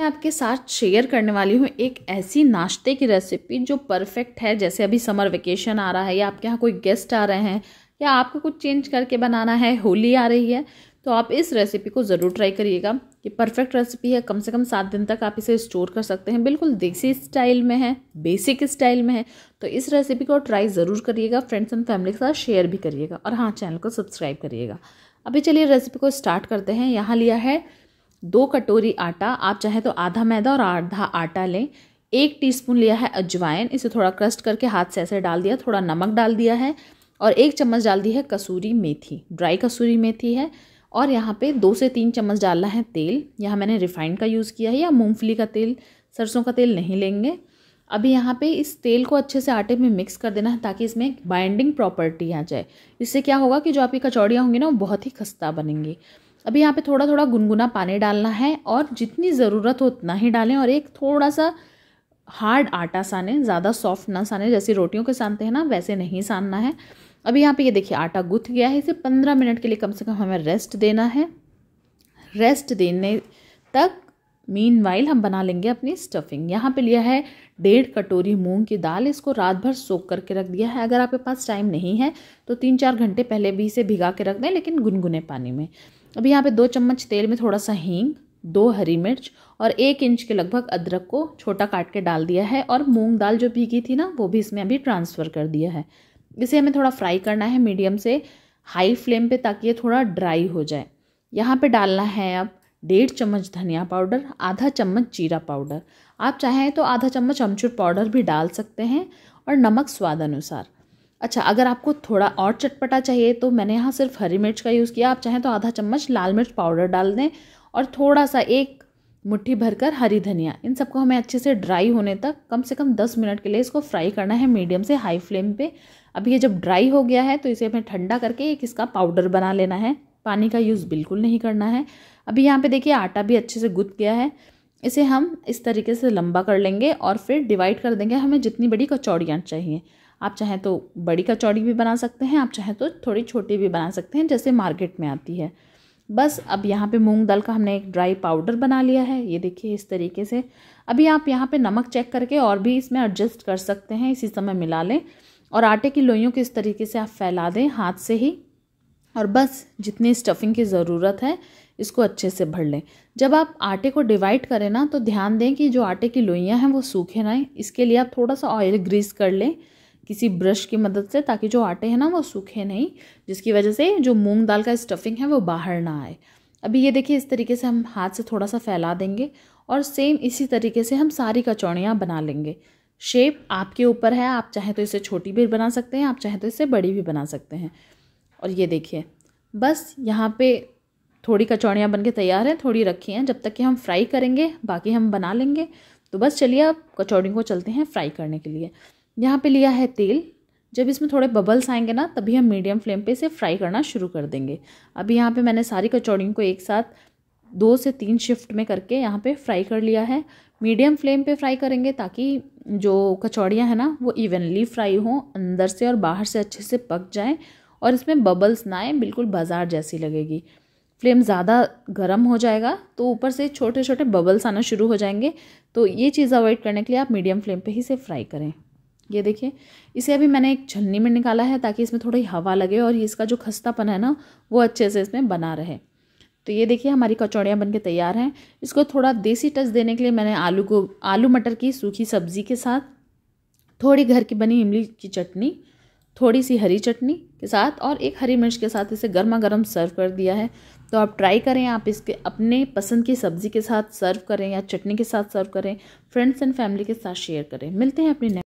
मैं आपके साथ शेयर करने वाली हूँ एक ऐसी नाश्ते की रेसिपी जो परफेक्ट है जैसे अभी समर वेकेशन आ रहा है या आपके यहाँ कोई गेस्ट आ रहे हैं या आपको कुछ चेंज करके बनाना है होली आ रही है तो आप इस रेसिपी को ज़रूर ट्राई करिएगा कि परफेक्ट रेसिपी है कम से कम सात दिन तक आप इसे स्टोर कर सकते हैं बिल्कुल देसी स्टाइल में है बेसिक स्टाइल में है तो इस रेसिपी को ट्राई ज़रूर करिएगा फ्रेंड्स एंड फैमिली के साथ शेयर भी करिएगा और हाँ चैनल को सब्सक्राइब करिएगा अभी चलिए रेसिपी को स्टार्ट करते हैं यहाँ लिया है दो कटोरी आटा आप चाहे तो आधा मैदा और आधा आटा लें एक टीस्पून लिया है अजवाइन इसे थोड़ा क्रस्ट करके हाथ से ऐसे डाल दिया थोड़ा नमक डाल दिया है और एक चम्मच डाल दी है कसूरी मेथी ड्राई कसूरी मेथी है और यहाँ पे दो से तीन चम्मच डालना है तेल यहाँ मैंने रिफाइंड का यूज़ किया है या मूंगफली का तेल सरसों का तेल नहीं लेंगे अभी यहाँ पे इस तेल को अच्छे से आटे में मिक्स कर देना है ताकि इसमें बाइंडिंग प्रॉपर्टी आ जाए इससे क्या होगा कि जो आपकी कचौड़ियाँ होंगी ना वो बहुत ही खस्ता बनेंगी अभी यहाँ पे थोड़ा थोड़ा गुनगुना पानी डालना है और जितनी ज़रूरत हो उतना ही डालें और एक थोड़ा सा हार्ड आटा साने ज़्यादा सॉफ्ट ना साने जैसे रोटियों के सानते हैं ना वैसे नहीं सानना है अभी यहाँ पे ये देखिए आटा गुथ गया है इसे पंद्रह मिनट के लिए कम से कम हमें रेस्ट देना है रेस्ट देने तक मीन वाइल हम बना लेंगे अपनी स्टफिंग यहाँ पे लिया है डेढ़ कटोरी मूंग की दाल इसको रात भर सोख करके रख दिया है अगर आपके पास टाइम नहीं है तो तीन चार घंटे पहले भी इसे भिगा के रख दें लेकिन गुनगुने पानी में अब यहाँ पे दो चम्मच तेल में थोड़ा सा हींग दो हरी मिर्च और एक इंच के लगभग अदरक को छोटा काट के डाल दिया है और मूंग दाल जो भीगी थी ना वो भी इसमें अभी ट्रांसफ़र कर दिया है इसे हमें थोड़ा फ्राई करना है मीडियम से हाई फ्लेम पे ताकि ये थोड़ा ड्राई हो जाए यहाँ पे डालना है अब डेढ़ चम्मच धनिया पाउडर आधा चम्मच जीरा पाउडर आप चाहें तो आधा चम्मच अमचूर पाउडर भी डाल सकते हैं और नमक स्वाद अनुसार अच्छा अगर आपको थोड़ा और चटपटा चाहिए तो मैंने यहाँ सिर्फ हरी मिर्च का यूज़ किया आप चाहें तो आधा चम्मच लाल मिर्च पाउडर डाल दें और थोड़ा सा एक मुट्ठी भरकर हरी धनिया इन सबको हमें अच्छे से ड्राई होने तक कम से कम दस मिनट के लिए इसको फ्राई करना है मीडियम से हाई फ्लेम पे अब ये जब ड्राई हो गया है तो इसे हमें ठंडा करके एक इसका पाउडर बना लेना है पानी का यूज़ बिल्कुल नहीं करना है अभी यहाँ पे देखिए आटा भी अच्छे से गुद गया है इसे हम इस तरीके से लंबा कर लेंगे और फिर डिवाइड कर देंगे हमें जितनी बड़ी कचौड़ियाँ चाहिए आप चाहें तो बड़ी कचौड़ी भी बना सकते हैं आप चाहें तो थोड़ी छोटी भी बना सकते हैं जैसे मार्केट में आती है बस अब यहाँ पे मूंग दाल का हमने एक ड्राई पाउडर बना लिया है ये देखिए इस तरीके से अभी आप यहाँ पे नमक चेक करके और भी इसमें एडजस्ट कर सकते हैं इसी समय मिला लें और आटे की लोइयों को इस तरीके से आप फैला दें हाथ से ही और बस जितनी स्टफिंग की ज़रूरत है इसको अच्छे से भर लें जब आप आटे को डिवाइड करें ना तो ध्यान दें कि जो आटे की लोइयाँ हैं वो सूखे ना इसके लिए आप थोड़ा सा ऑयल ग्रीस कर लें किसी ब्रश की मदद से ताकि जो आटे हैं ना वो सूखे नहीं जिसकी वजह से जो मूंग दाल का स्टफिंग है वो बाहर ना आए अभी ये देखिए इस तरीके से हम हाथ से थोड़ा सा फैला देंगे और सेम इसी तरीके से हम सारी कचौड़ियाँ बना लेंगे शेप आपके ऊपर है आप चाहे तो इसे छोटी भी बना सकते हैं आप चाहे तो इसे बड़ी भी बना सकते हैं और ये देखिए बस यहाँ पे थोड़ी कचौड़ियाँ बन के तैयार हैं थोड़ी रखी हैं जब तक कि हम फ्राई करेंगे बाकी हम बना लेंगे तो बस चलिए आप कचौड़ी को चलते हैं फ्राई करने के लिए यहाँ पे लिया है तेल जब इसमें थोड़े बबल्स आएंगे ना तभी हम मीडियम फ्लेम पे इसे फ्राई करना शुरू कर देंगे अभी यहाँ पे मैंने सारी कचौड़ियों को एक साथ दो से तीन शिफ्ट में करके यहाँ पे फ्राई कर लिया है मीडियम फ्लेम पे फ्राई करेंगे ताकि जो कचौड़ियाँ हैं ना वो इवनली फ्राई हों अंदर से और बाहर से अच्छे से पक जाएँ और इसमें बबल्स ना आए बिल्कुल बाजार जैसी लगेगी फ्लेम ज़्यादा गर्म हो जाएगा तो ऊपर से छोटे छोटे बबल्स आना शुरू हो जाएंगे तो ये चीज़ अवॉइड करने के लिए आप मीडियम फ्लेम पे ही से फ्राई करें ये देखिए इसे अभी मैंने एक छलनी में निकाला है ताकि इसमें थोड़ी हवा लगे और इसका जो खस्तापन है ना वो अच्छे से इसमें बना रहे तो ये देखिए हमारी कचौड़ियाँ बन के तैयार हैं इसको थोड़ा देसी टच देने के लिए मैंने आलू को आलू मटर की सूखी सब्ज़ी के साथ थोड़ी घर की बनी इमली की चटनी थोड़ी सी हरी चटनी के साथ और एक हरी मिर्च के साथ इसे गर्मा गर्म सर्व कर दिया है तो आप ट्राई करें आप इसके अपने पसंद की सब्ज़ी के साथ सर्व करें या चटनी के साथ सर्व करें फ्रेंड्स एंड फैमिली के साथ शेयर करें मिलते हैं अपने